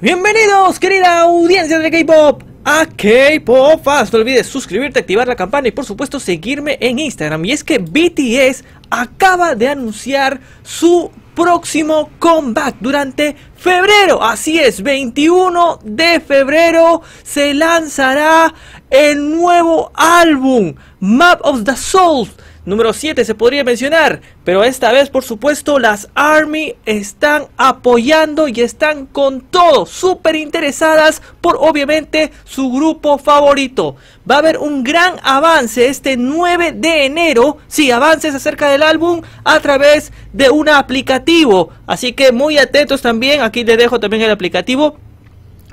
Bienvenidos, querida audiencia de K-Pop a K-Pop Fast. No olvides suscribirte, activar la campana y por supuesto seguirme en Instagram. Y es que BTS acaba de anunciar su próximo comeback durante febrero. Así es, 21 de febrero se lanzará el nuevo álbum Map of the Souls. Número 7 se podría mencionar, pero esta vez por supuesto las ARMY están apoyando y están con todo, súper interesadas por obviamente su grupo favorito. Va a haber un gran avance este 9 de enero, si avances acerca del álbum a través de un aplicativo. Así que muy atentos también a aquí les dejo también el aplicativo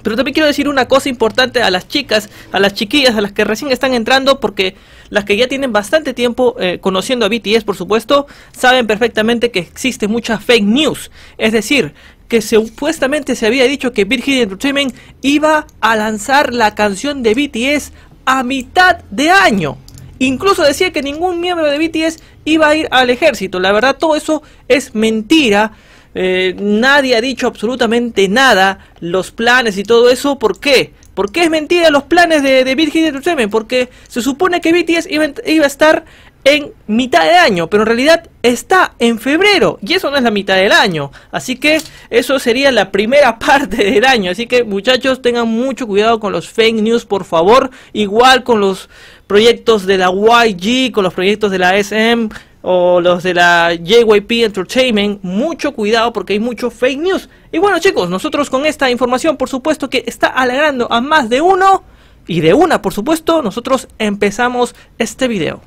pero también quiero decir una cosa importante a las chicas, a las chiquillas, a las que recién están entrando, porque las que ya tienen bastante tiempo eh, conociendo a BTS, por supuesto, saben perfectamente que existe mucha fake news. Es decir, que supuestamente se había dicho que Virgin Entertainment iba a lanzar la canción de BTS a mitad de año. Incluso decía que ningún miembro de BTS iba a ir al ejército. La verdad, todo eso es mentira. Eh, nadie ha dicho absolutamente nada, los planes y todo eso, ¿por qué? ¿Por qué es mentira los planes de, de BTS Porque se supone que BTS iba, iba a estar en mitad de año, pero en realidad está en febrero y eso no es la mitad del año. Así que eso sería la primera parte del año. Así que muchachos tengan mucho cuidado con los fake news, por favor. Igual con los proyectos de la YG, con los proyectos de la SM o los de la JYP Entertainment, mucho cuidado porque hay mucho fake news. Y bueno chicos, nosotros con esta información por supuesto que está alegrando a más de uno y de una por supuesto, nosotros empezamos este video.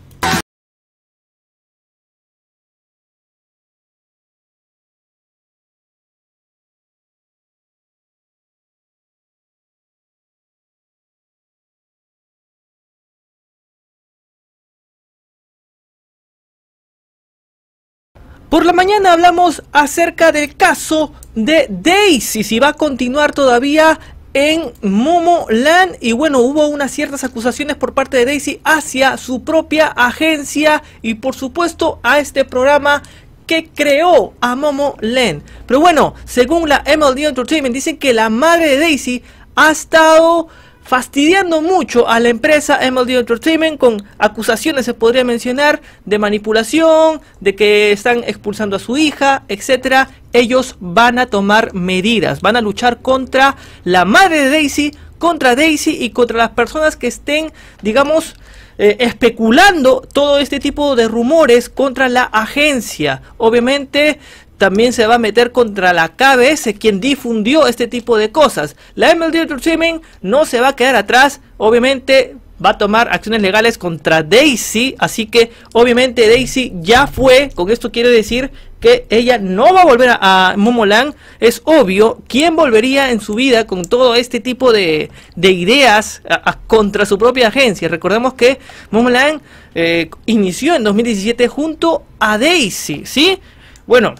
Por la mañana hablamos acerca del caso de Daisy, si va a continuar todavía en Momo Land y bueno, hubo unas ciertas acusaciones por parte de Daisy hacia su propia agencia y por supuesto a este programa que creó a Momo Land. Pero bueno, según la MLD Entertainment dicen que la madre de Daisy ha estado fastidiando mucho a la empresa MLD Entertainment con acusaciones, se podría mencionar, de manipulación, de que están expulsando a su hija, etcétera. Ellos van a tomar medidas, van a luchar contra la madre de Daisy, contra Daisy y contra las personas que estén, digamos, eh, especulando todo este tipo de rumores contra la agencia. Obviamente también se va a meter contra la KBS, quien difundió este tipo de cosas. La director Entertainment no se va a quedar atrás, obviamente va a tomar acciones legales contra Daisy, así que obviamente Daisy ya fue, con esto quiere decir que ella no va a volver a, Momoland, es obvio, ¿quién volvería en su vida con todo este tipo de, ideas contra su propia agencia? Recordemos que Momoland eh, inició en 2017 junto a Daisy, ¿sí? Bueno,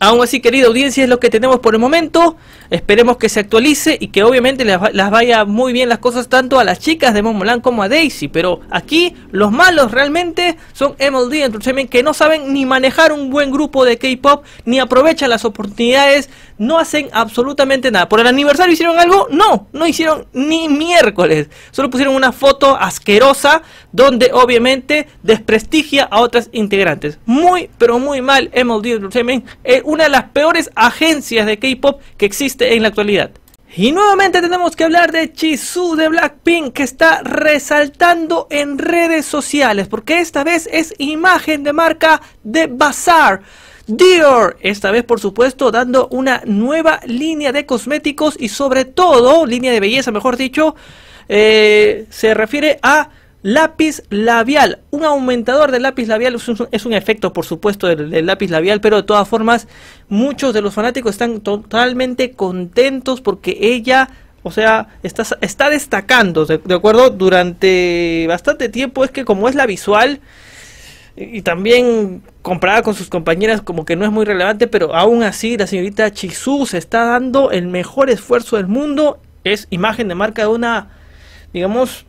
Aún así, querida audiencia, es lo que tenemos por el momento. Esperemos que se actualice y que obviamente las vaya muy bien las cosas tanto a las chicas de Momoland como a Daisy. Pero aquí los malos realmente son MLD Entertainment que no saben ni manejar un buen grupo de K-Pop ni aprovechan las oportunidades no hacen absolutamente nada. ¿Por el aniversario hicieron algo? No, no hicieron ni miércoles. Solo pusieron una foto asquerosa donde obviamente desprestigia a otras integrantes. Muy, pero muy mal MLD Entertainment, es una de las peores agencias de K-Pop que existe en la actualidad. Y nuevamente tenemos que hablar de Chisu de Blackpink que está resaltando en redes sociales porque esta vez es imagen de marca de Bazaar. Dior, esta vez por supuesto dando una nueva línea de cosméticos y sobre todo, línea de belleza mejor dicho, eh, se refiere a lápiz labial. Un aumentador de lápiz labial es un, efecto, por supuesto, del, lápiz labial, pero de todas formas, muchos de los fanáticos están totalmente contentos porque ella, o sea, está, está destacando, de acuerdo? Durante bastante tiempo es que como es la visual y también comprada con sus compañeras como que no es muy relevante, pero aún así la señorita Chisu se está dando el mejor esfuerzo del mundo, es imagen de marca de una, digamos,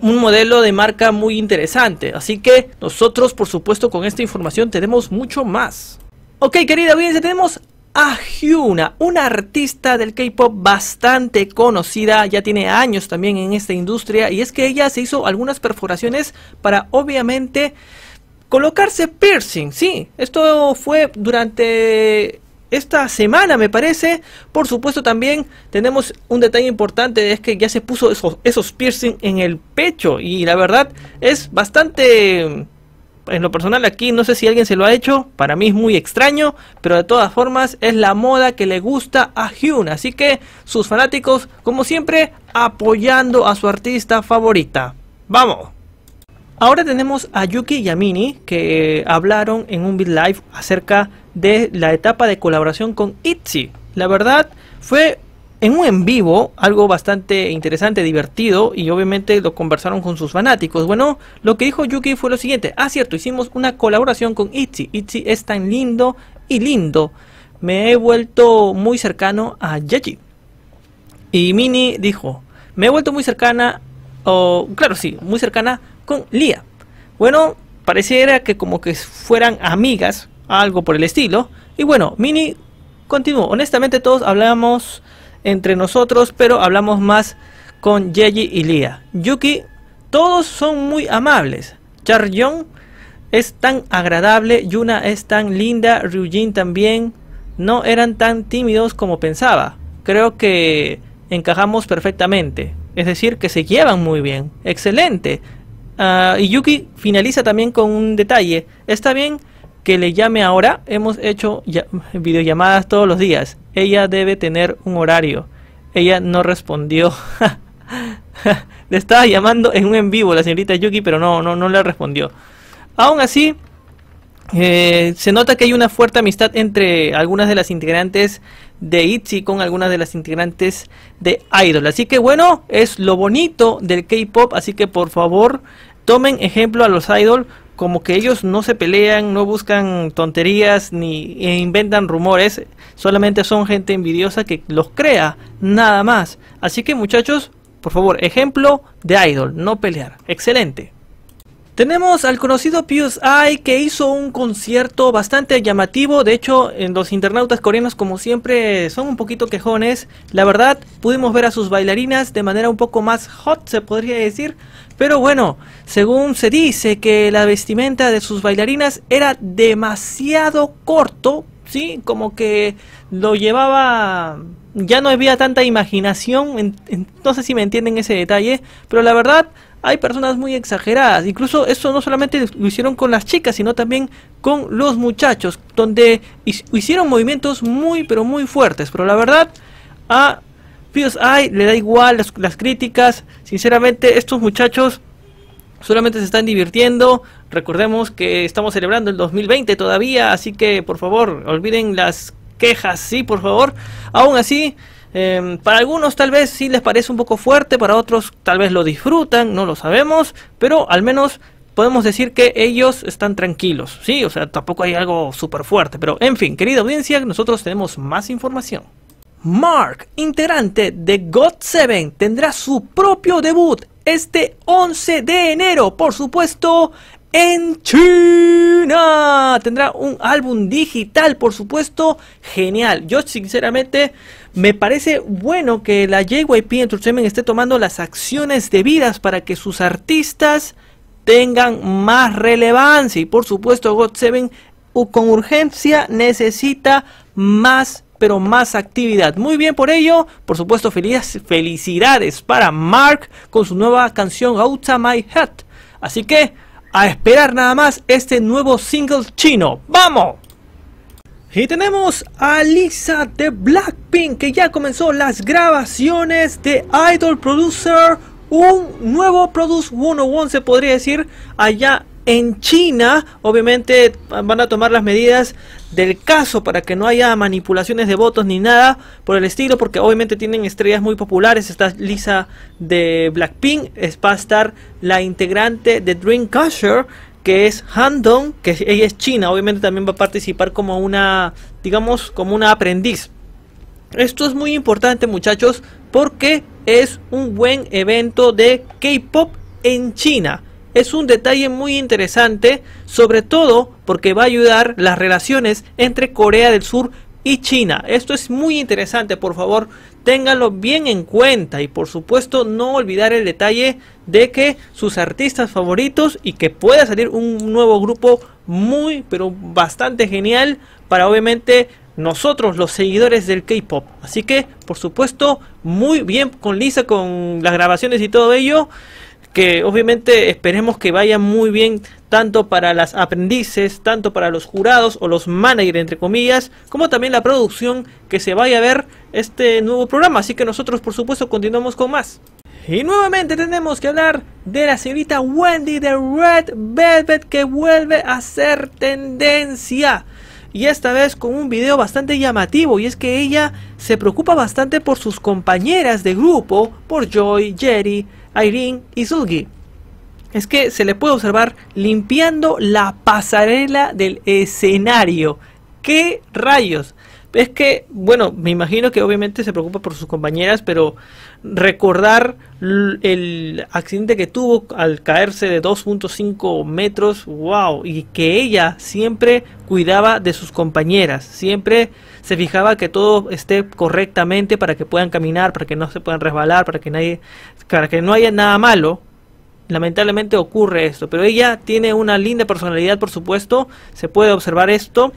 un modelo de marca muy interesante, así que nosotros por supuesto con esta información tenemos mucho más. Ok querida audiencia, tenemos a Hyuna, una artista del K-pop bastante conocida, ya tiene años también en esta industria, y es que ella se hizo algunas perforaciones para obviamente colocarse piercing, sí, esto fue durante esta semana me parece. Por supuesto también tenemos un detalle importante, es que ya se puso esos, esos piercing en el pecho y la verdad es bastante en lo personal aquí no sé si alguien se lo ha hecho, para mí es muy extraño, pero de todas formas es la moda que le gusta a Hyun, así que sus fanáticos, como siempre, apoyando a su artista favorita. ¡Vamos! Ahora tenemos a Yuki y a Mini que hablaron en un live acerca de la etapa de colaboración con ITZY. La verdad fue en un en vivo, algo bastante interesante, divertido, y obviamente lo conversaron con sus fanáticos. Bueno, lo que dijo Yuki fue lo siguiente. Ah, cierto, hicimos una colaboración con Itzy. Itzy es tan lindo y lindo. Me he vuelto muy cercano a Yeji Y Mini dijo, me he vuelto muy cercana, o claro, sí, muy cercana con Lia. Bueno, pareciera que como que fueran amigas, algo por el estilo. Y bueno, Mini continuó. Honestamente todos hablamos entre nosotros, pero hablamos más con Yeji y Lia. Yuki, todos son muy amables. Young es tan agradable, Yuna es tan linda, Ryujin también. No eran tan tímidos como pensaba. Creo que encajamos perfectamente. Es decir, que se llevan muy bien. Excelente. Ah, y Yuki finaliza también con un detalle. Está bien que le llame ahora. Hemos hecho videollamadas todos los días. Ella debe tener un horario. Ella no respondió. le estaba llamando en un en vivo la señorita Yuki, pero no, no, no le respondió. Aún así, eh, se nota que hay una fuerte amistad entre algunas de las integrantes de ITZY con algunas de las integrantes de Idol. Así que bueno, es lo bonito del K-Pop, así que por favor tomen ejemplo a los Idol como que ellos no se pelean, no buscan tonterías ni e inventan rumores, solamente son gente envidiosa que los crea, nada más. Así que muchachos, por favor, ejemplo de Idol, no pelear. Excelente. Tenemos al conocido Pius I que hizo un concierto bastante llamativo. De hecho, en los internautas coreanos, como siempre, son un poquito quejones. La verdad, pudimos ver a sus bailarinas de manera un poco más hot, se podría decir. Pero bueno, según se dice que la vestimenta de sus bailarinas era demasiado corto, ¿sí? Como que lo llevaba ya no había tanta imaginación, no sé si me entienden ese detalle, pero la verdad hay personas muy exageradas. Incluso eso no solamente lo hicieron con las chicas, sino también con los muchachos, donde hicieron movimientos muy, pero muy fuertes. Pero la verdad, a hay, le da igual las, las críticas. Sinceramente, estos muchachos solamente se están divirtiendo. Recordemos que estamos celebrando el 2020 todavía, así que por favor, olviden las quejas, sí, por favor. Aún así, Em, para algunos tal vez sí les parece un poco fuerte, para otros tal vez lo disfrutan, no lo sabemos, pero al menos podemos decir que ellos están tranquilos, ¿sí? O sea, tampoco hay algo súper fuerte, pero en fin, querida audiencia, nosotros tenemos más información. Mark, integrante de God 7 tendrá su propio debut este 11 de enero, por supuesto, en China. Tendrá un álbum digital, por supuesto, genial. Yo sinceramente me parece bueno que la JYP Entertainment esté tomando las acciones debidas para que sus artistas tengan más relevancia y por supuesto God 7 con urgencia necesita más pero más actividad. Muy bien por ello, por supuesto felicidades para Mark con su nueva canción Outta My Head. Así que a esperar nada más este nuevo single chino. ¡Vamos! Y tenemos a Lisa de Blackpink que ya comenzó las grabaciones de Idol Producer, un nuevo Produce 101 se podría decir, allá en China, obviamente, van a tomar las medidas del caso para que no haya manipulaciones de votos ni nada por el estilo, porque obviamente tienen estrellas muy populares. Está Lisa de Blackpink, va a estar la integrante de Dreamcatcher, que es Han Dong, que ella es china, obviamente también va a participar como una, digamos, como una aprendiz. Esto es muy importante, muchachos, porque es un buen evento de K-pop en China es un detalle muy interesante, sobre todo porque va a ayudar las relaciones entre Corea del Sur y China. Esto es muy interesante, por favor, ténganlo bien en cuenta y por supuesto no olvidar el detalle de que sus artistas favoritos y que pueda salir un nuevo grupo muy pero bastante genial para obviamente nosotros los seguidores del K-pop. Así que, por supuesto, muy bien con Lisa con las grabaciones y todo ello que obviamente esperemos que vaya muy bien tanto para las aprendices, tanto para los jurados o los managers entre comillas, como también la producción que se vaya a ver este nuevo programa. Así que nosotros por supuesto continuamos con más. Y nuevamente tenemos que hablar de la señorita Wendy de Red Velvet que vuelve a ser tendencia y esta vez con un video bastante llamativo y es que ella se preocupa bastante por sus compañeras de grupo, por Joy, Jerry, Irene y Sugi, Es que se le puede observar limpiando la pasarela del escenario. ¡Qué rayos! Es que, bueno, me imagino que obviamente se preocupa por sus compañeras, pero recordar el accidente que tuvo al caerse de 2.5 metros, wow, y que ella siempre cuidaba de sus compañeras, siempre se fijaba que todo esté correctamente para que puedan caminar, para que no se puedan resbalar, para que nadie, para que no haya nada malo, lamentablemente ocurre esto, pero ella tiene una linda personalidad, por supuesto, se puede observar esto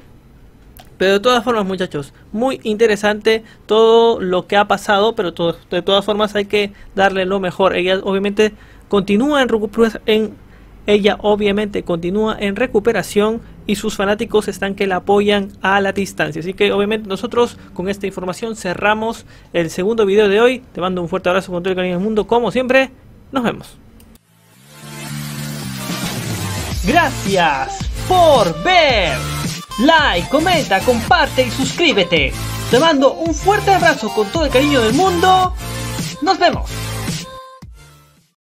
pero de todas formas, muchachos, muy interesante todo lo que ha pasado, pero de todas formas hay que darle lo mejor. Ella obviamente continúa en, pues, en ella obviamente continúa en recuperación y sus fanáticos están que la apoyan a la distancia. Así que obviamente nosotros con esta información cerramos el segundo video de hoy. Te mando un fuerte abrazo con todo el cariño del mundo. Como siempre, nos vemos. Gracias por ver like, comenta, comparte y suscríbete. Te mando un fuerte abrazo con todo el cariño del mundo. Nos vemos.